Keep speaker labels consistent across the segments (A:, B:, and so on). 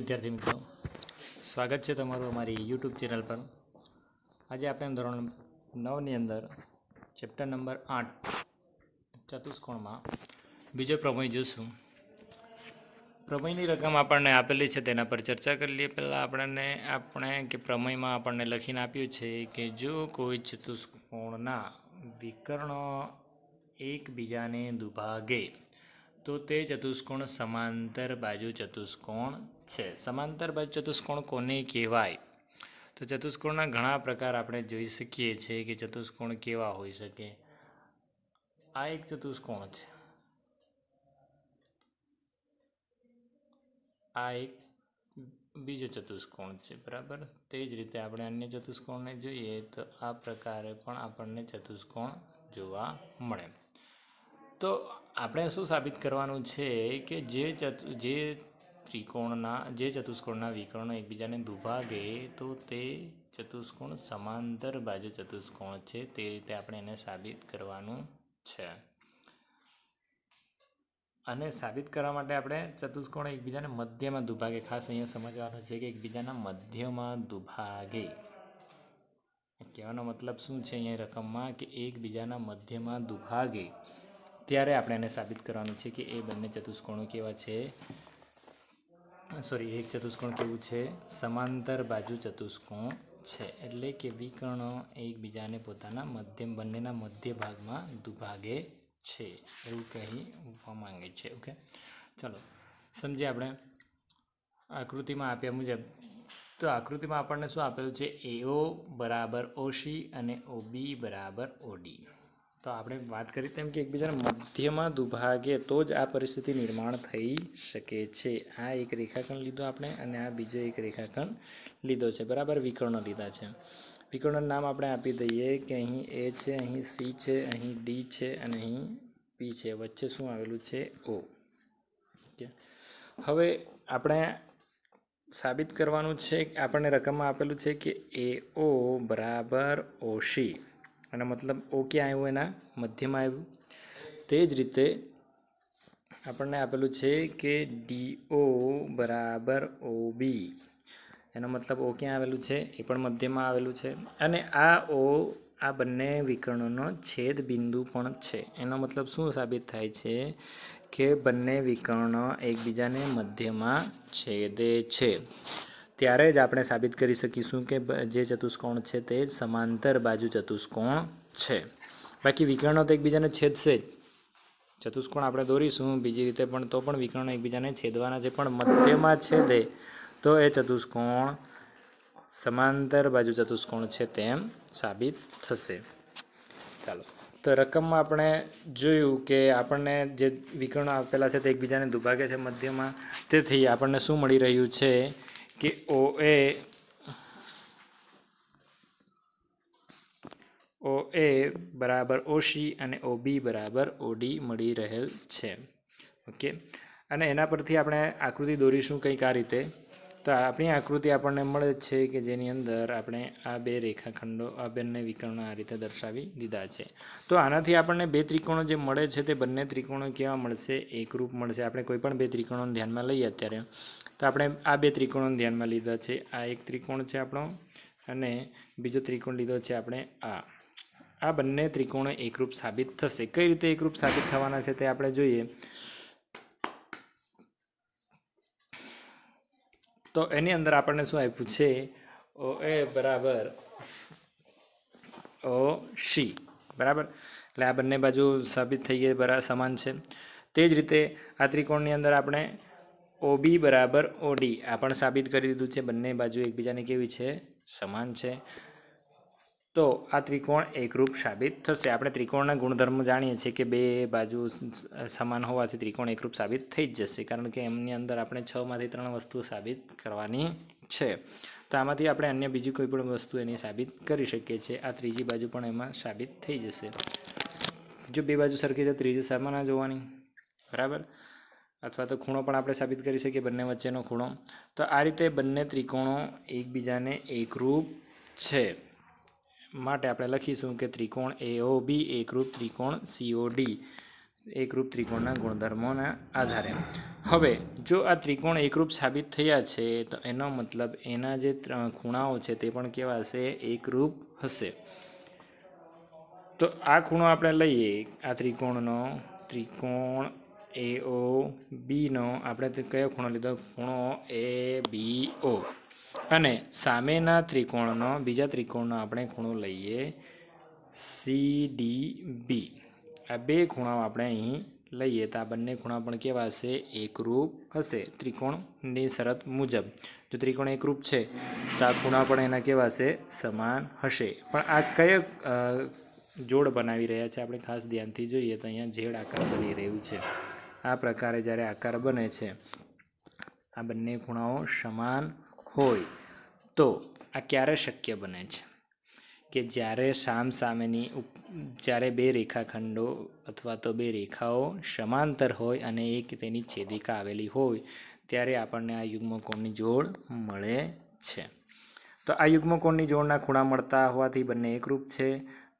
A: વિદ્યાર્થી મિત્રો સ્વાગત છે તમારું અમારી યુટ્યુબ ચેનલ પર આજે આપણે ધોરણ નવની અંદર ચેપ્ટર નંબર આઠ ચતુષ્કોણમાં બીજો પ્રમેય જોશું પ્રમેયની રકમ આપણને આપેલી છે તેના પર ચર્ચા કરી લઈએ પહેલાં આપણને આપણે કે પ્રમેયમાં આપણને લખીને આપ્યું છે કે જો કોઈ ચતુષ્કોણના વિકર્ણો એકબીજાને દુભાગે તો તે ચતુષ્કોણ સમાંતર બાજુ ચતુષ્કોણ છે સમાંતર સમાંતરબાજુ ચતુષ્કોણ કોને કહેવાય તો ચતુષ્કોણના ઘણા પ્રકાર આપણે જોઈ શકીએ છીએ કે ચતુષ્કોણ કેવા હોઈ શકે આ એક ચતુષ્કોણ છે આ એક બીજો ચતુષ્કોણ છે બરાબર તે જ રીતે આપણે અન્ય ચતુષ્કોણને જોઈએ તો આ પ્રકારે પણ આપણને ચતુષ્કોણ જોવા મળે તો આપણે શું સાબિત કરવાનું છે કે જે ચતુ જે ત્રિકોણના જે ચતુષ્કોણના વિકર્ણો એકબીજાને દુભાગે તો તે ચતુષ્કોણ સમાંતર બાજુ ચતુષ્કોણ છે તે રીતે આપણે એને સાબિત કરવાનું છે અને સાબિત કરવા માટે આપણે ચતુષ્કોણ એકબીજાને મધ્યમાં દુભાગે ખાસ અહીંયા સમજવાનું છે કે એકબીજાના મધ્યમાં દુભાગે કહેવાનો મતલબ શું છે અહીંયા રકમમાં કે એકબીજાના મધ્યમાં દુભાગે ત્યારે આપણે એને સાબિત કરવાનું છે કે એ બંને ચતુષ્કોણો કેવા છે સોરી એક ચતુષ્કોણ કેવું છે સમાંતર બાજુ ચતુષ્કોણ છે એટલે કે વિકર્ણો એકબીજાને પોતાના મધ્યમ બંનેના મધ્ય ભાગમાં દુભાગે છે એવું કહેવા માંગે છે ઓકે ચલો સમજીએ આપણે આકૃતિમાં આપ્યા મુજબ તો આકૃતિમાં આપણને શું આપેલું છે એઓ બરાબર ઓશી અને ઓબી બરાબર ઓડી તો આપણે વાત કરી તેમ કે એકબીજાના મધ્યમાં દુભાગે તો જ આ પરિસ્થિતિ નિર્માણ થઈ શકે છે આ એક રેખાખંડ લીધો આપણે અને આ બીજો એક રેખાખંડ લીધો છે બરાબર વિકર્ણો લીધા છે વિકર્ણનું નામ આપણે આપી દઈએ કે અહીં એ છે અહીં સી છે અહીં ડી છે અને અહીં પી છે વચ્ચે શું આવેલું છે ઓ ઓકે હવે આપણે સાબિત કરવાનું છે આપણને રકમમાં આપેલું છે કે એ ઓ બરાબર ઓશી અને મતલબ ઓ ક્યાં આવ્યું એના મધ્યમાં આવ્યું તે જ રીતે આપણને આપેલું છે કે ડી ઓ બરાબર ઓ બી એનો મતલબ ઓ ક્યાં આવેલું છે એ પણ મધ્યમાં આવેલું છે અને આ ઓ આ બંને વિકર્ણોનો છેદ બિંદુ પણ છે એનો મતલબ શું સાબિત થાય છે કે બંને વિકર્ણો એકબીજાને મધ્યમાં છેદે છે ત્યારે જ આપણે સાબિત કરી શકીશું કે જે ચતુષ્કોણ છે તે સમાંતર બાજુ ચતુષ્કોણ છે બાકી વિકર્ણો તો એકબીજાને છેદશે જ ચતુષ્કોણ આપણે દોરીશું બીજી રીતે પણ તો પણ વિકર્ણો એકબીજાને છેદવાના છે પણ મધ્યમાં છેદે તો એ ચતુષ્કોણ સમાંતર બાજુ ચતુષ્કોણ છે તેમ સાબિત થશે ચાલો તો રકમમાં આપણે જોયું કે આપણને જે વિકર્ણો આપેલા છે તે એકબીજાને દુભાગે છે મધ્યમાં તેથી આપણને શું મળી રહ્યું છે કે ઓએ eh, eh, ઓ એ બરાબર ઓસી અને ઓબી બરાબર ઓડી મળી રહેલ છે ઓકે અને એના પરથી આપણે આકૃતિ દોરીશું કંઈક આ રીતે આપણી આકૃતિ આપણને મળે છે કે જેની અંદર આપણે આ બે રેખાખંડો આ બંને વિકર્ણો આ રીતે દર્શાવી દીધા છે તો આનાથી આપણને બે ત્રિકોણો જે મળે છે તે બંને ત્રિકોણો કેવા મળશે એકરૂપ મળશે આપણે કોઈપણ બે ત્રિકોણોને ધ્યાનમાં લઈએ અત્યારે તો આપણે આ બે ત્રિકોણોને ધ્યાનમાં લીધા છે આ એક ત્રિકોણ છે આપણો અને બીજો ત્રિકોણ લીધો છે આપણે આ આ બંને ત્રિકોણો એકરૂપ સાબિત થશે કઈ રીતે એકરૂપ સાબિત થવાના છે તે આપણે જોઈએ તો એની અંદર આપણને શું આપ્યું છે ઓ એ બરાબર ઓ શી બરાબર એટલે આ બંને બાજુ સાબિત થઈ ગઈ બરાબર સમાન છે તે જ રીતે આ ત્રિકોણની અંદર આપણે ઓબી બરાબર ઓડી આ પણ સાબિત કરી દીધું છે બંને બાજુ એકબીજાની કેવી છે સમાન છે તો આ ત્રિકોણ એકરૂપ સાબિત થશે આપણે ત્રિકોણના ગુણધર્મ જાણીએ છીએ કે બે બાજુ સમાન હોવાથી ત્રિકોણ એકરૂપ સાબિત થઈ જ જશે કારણ કે એમની અંદર આપણે છમાંથી ત્રણ વસ્તુ સાબિત કરવાની છે તો આમાંથી આપણે અન્ય બીજી કોઈ પણ વસ્તુ એની સાબિત કરી શકીએ છીએ આ ત્રીજી બાજુ પણ એમાં સાબિત થઈ જશે જો બે બાજુ સરખી તો ત્રીજી સમાન જ હોવાની બરાબર અથવા તો ખૂણો પણ આપણે સાબિત કરી શકીએ બંને વચ્ચેનો ખૂણો તો આ રીતે બંને ત્રિકોણો એકબીજાને એકરૂપ છે માટે આપણે લખીશું કે ત્રિકોણ એઓ બી એકરૂપ ત્રિકોણ સીઓડી એકરૂપ ત્રિકોણના ગુણધર્મોના આધારે હવે જો આ ત્રિકોણ એકરૂપ સાબિત થયા છે તો એનો મતલબ એના જે ખૂણાઓ છે તે પણ કહેવાશે એકરૂપ હશે તો આ ખૂણો આપણે લઈએ આ ત્રિકોણનો ત્રિકોણ એ ઓ બીનો આપણે કયો ખૂણો લીધો ખૂણો એ બી ઓ અને સામેના ત્રિકોણનો બીજા ત્રિકોણનો આપણે ખૂણો લઈએ સી ડી બી આ બે ખૂણાઓ આપણે અહીં લઈએ તો આ બંને ખૂણા પણ કેવા હશે એકરૂપ હશે ત્રિકોણની શરત મુજબ જો ત્રિકોણ એકરૂપ છે તો આ ખૂણા પણ એના કેવા હશે સમાન હશે પણ આ કયા જોડ બનાવી રહ્યા છે આપણે ખાસ ધ્યાનથી જોઈએ તો અહીંયા ઝેડ આકાર બની રહ્યું છે આ પ્રકારે જ્યારે આકાર બને છે આ બંને ખૂણાઓ સમાન હોય તો આ ક્યારે શક્ય બને છે કે જ્યારે સામ સામસામેની જ્યારે બે રેખાખંડો અથવા તો બે રેખાઓ સમાંતર હોય અને એક તેની છેદિકા આવેલી હોય ત્યારે આપણને આ યુગ્મકોણની જોડ મળે છે તો આ યુગ્મકોણની જોડના ખૂણા મળતા હોવાથી બંને એકરૂપ છે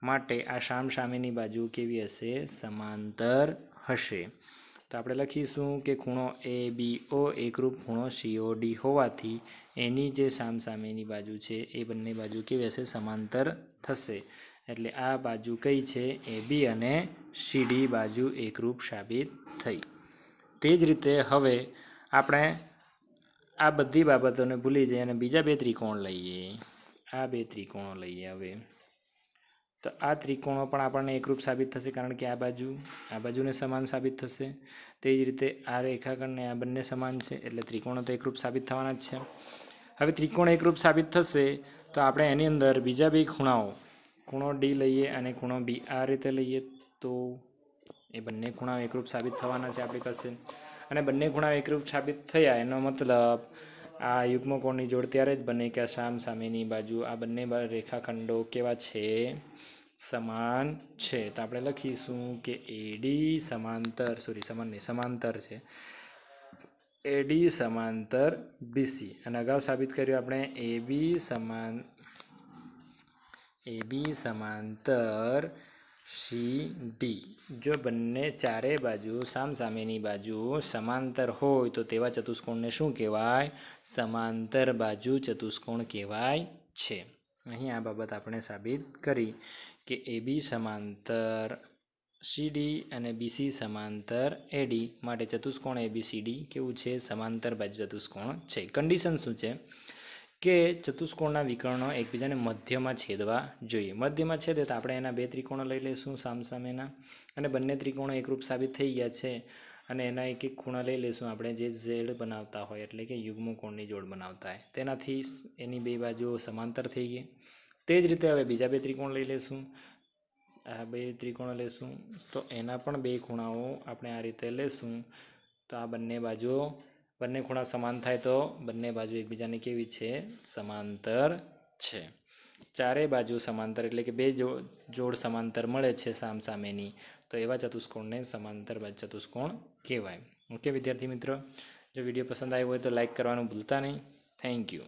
A: માટે આ સામ સામેની બાજુ કેવી હશે સમાંતર હશે તો આપણે લખીશું કે ખૂણો એ બી ઓ એકરૂપ ખૂણો સીઓ ડી હોવાથી એની જે સામસામેની બાજુ છે એ બંને બાજુ કેવી હશે સમાંતર થશે એટલે આ બાજુ કઈ છે એ બી અને સીડી બાજુ એકરૂપ સાબિત થઈ તે જ રીતે હવે આપણે આ બધી બાબતોને ભૂલી જઈએ અને બીજા બે ત્રિકોણ લઈએ આ બે ત્રિકોણો લઈએ હવે તો આ ત્રિકોણો પણ આપણને એકરૂપ સાબિત થશે કારણ કે આ બાજુ આ બાજુને સમાન સાબિત થશે તે જ રીતે આ રેખાખંડને આ બંને સમાન છે એટલે ત્રિકોણો તો એકરૂપ સાબિત થવાના જ છે હવે ત્રિકોણ એકરૂપ સાબિત થશે તો આપણે એની અંદર બીજા બે ખૂણાઓ ખૂણો ડી લઈએ અને ખૂણો બી આ રીતે લઈએ તો એ બંને ખૂણાઓ એકરૂપ સાબિત થવાના છે આપણી પાસે અને બંને ખૂણાઓ એકરૂપ સાબિત થયા એનો મતલબ આ યુગ્મકોણની જોડ ત્યારે જ બને કે સામ સામેની બાજુ આ બંને રેખાખંડો કેવા છે સમાન છે તો આપણે લખીશું કે એડી સમાંતર સોરી સમાન નહીં સમાંતર છે એડી સમાંતર બીસી અને અગાઉ સાબિત કર્યું આપણે એબી સમાન એબી સમાંતર સી ડી જો બંને ચારે બાજુ સામસામેની બાજુ સમાંતર હોય તો તેવા ચતુષ્કોણને શું કહેવાય સમાંતર બાજુ ચતુષ્કોણ કહેવાય છે અહીં આ બાબત આપણે સાબિત કરી કે એ બી સમાંતર સીડી અને બીસી સમાંતર એડી માટે ચતુષ્કોણ એ બી સી ડી કેવું છે સમાંતર બાજુ ચતુષ્કોણ છે કન્ડિશન શું છે કે ચતુષ્કોણના વિકર્ણો એકબીજાને મધ્યમાં છેદવા જોઈએ મધ્યમાં છેદે તો આપણે એના બે ત્રિકોણો લઈ લઈશું સામસામેના અને બંને ત્રિકોણો એકરૂપ સાબિત થઈ ગયા છે અને એના એક એક ખૂણા લઈ લઈશું આપણે જે ઝેડ બનાવતા હોય એટલે કે યુગ્મકોણની જોડ બનાવતા હોય તેનાથી એની બે બાજુઓ સમાંતર થઈ ગઈ તે જ રીતે હવે બીજા બે ત્રિકોણ લઈ લઈશું આ બે ત્રિકોણ લઈશું તો એના પણ બે ખૂણાઓ આપણે આ રીતે લેશું તો આ બંને બાજુઓ બંને ખૂણા સમાન થાય તો બંને બાજુ એકબીજાની કેવી છે સમાંતર છે ચારે બાજુ સમાંતર એટલે કે બે જોડ સમાંતર મળે છે સામસામેની તો એવા ચતુષ્કોણને સમાંતર ચતુષ્કોણ કહેવાય ઓકે વિદ્યાર્થી મિત્રો જો વિડીયો પસંદ આવ્યો હોય તો લાઇક કરવાનું ભૂલતા નહીં થેન્ક યુ